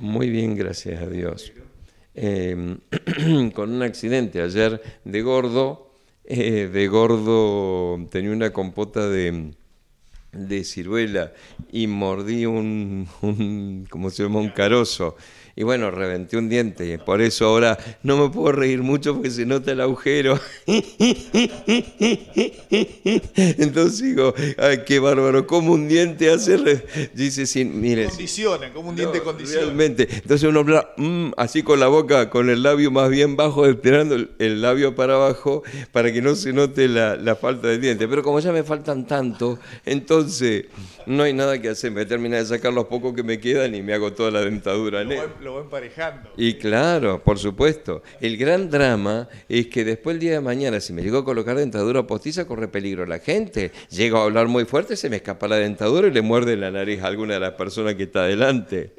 Muy bien, gracias a Dios. Em, con un accidente ayer de gordo, eh, de gordo tenía una compota de, de ciruela y mordí un, como se llama? Un carozo. Y bueno, reventé un diente. y Por eso ahora no me puedo reír mucho porque se nota el agujero. Entonces digo, ay, qué bárbaro, como un diente hace... Dice, sin, mire... Condiciona, como un diente condiciona. Entonces uno habla mm", así con la boca, con el labio más bien bajo, estirando el labio para abajo para que no se note la, la falta de diente. Pero como ya me faltan tanto, entonces entonces no hay nada que hacer. Me termina de sacar los pocos que me quedan y me hago toda la dentadura. Lo voy, emparejando. Y claro, por supuesto. El gran drama es que después el día de mañana, si me llego a colocar dentadura postiza, corre peligro la gente. Llego a hablar muy fuerte, se me escapa la dentadura y le muerde la nariz a alguna de las personas que está adelante.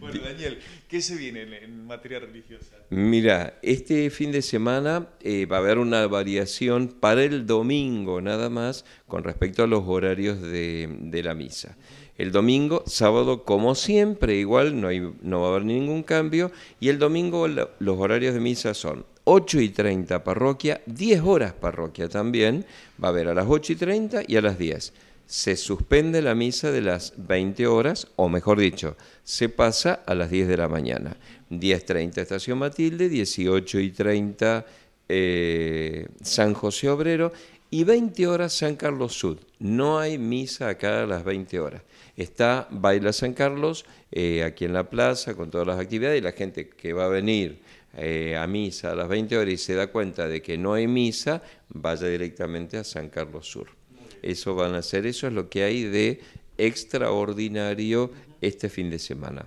Bueno, Daniel, ¿Qué se viene en, materia religiosa? Mira, este fin de semana eh, va a haber una variación para el domingo nada más con respecto a los horarios de, la misa. El domingo, sábado como siempre, igual no, no va a haber ningún cambio. Y el domingo los horarios de misa son 8 y 30 parroquia, 10 horas parroquia también, va a haber a las 8 y 30 y a las 10 se suspende la misa de las 20 horas, o mejor dicho, se pasa a las 10 de la mañana. 10.30 Estación Matilde, 18.30 y eh, San José Obrero y 20 horas San Carlos Sur. No hay misa acá a las 20 horas. Está Baila San Carlos eh, aquí en la plaza con todas las actividades y la gente que va a venir eh, a misa a las 20 horas y se da cuenta de que no hay misa, vaya directamente a San Carlos Sur eso van a hacer. Eso es lo que hay de extraordinario este fin de semana.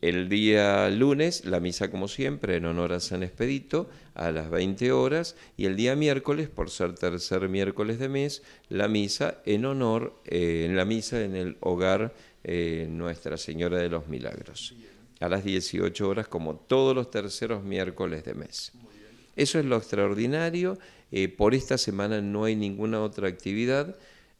El día lunes, la misa como siempre, en honor a San Expedito, a las 20 horas, y el día miércoles, por ser tercer miércoles de mes, la misa en honor, eh, en la misa en el hogar eh, Nuestra Señora de los Milagros, a las 18 horas, como todos los terceros miércoles de mes. Eso es lo extraordinario. Eh, por esta semana no hay ninguna otra actividad,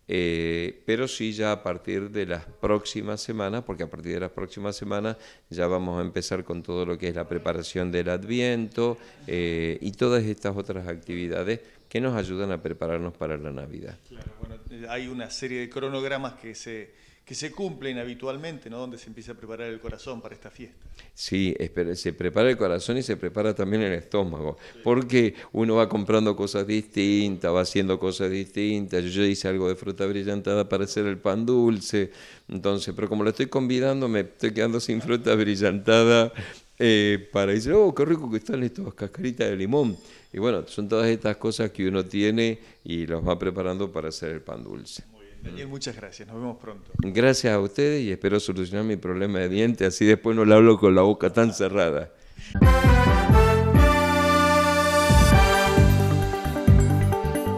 eh, pero sí ya a partir de las próximas semanas, porque a partir de las próximas semanas ya vamos a empezar con todo lo que es la preparación del adviento eh, y todas estas otras actividades que nos ayudan a prepararnos para la Navidad. Claro, bueno, hay una serie de cronogramas que se, que se cumplen habitualmente, ¿no? Donde se empieza a preparar el corazón para esta fiesta. Sí, se prepara el corazón y se prepara también el estómago, porque uno va comprando cosas distintas, va haciendo cosas distintas. Yo hice algo de fruta brillantada para hacer el pan dulce, entonces, pero como lo estoy convidando, me estoy quedando sin fruta brillantada eh, para decir, oh, qué rico que están estas cascaritas de limón. Y bueno, son todas estas cosas que uno tiene y los va preparando para hacer el pan dulce. Muy bien, Daniel, muchas gracias, nos vemos pronto. Gracias a ustedes y espero solucionar mi problema de dientes, así después no le hablo con la boca tan cerrada.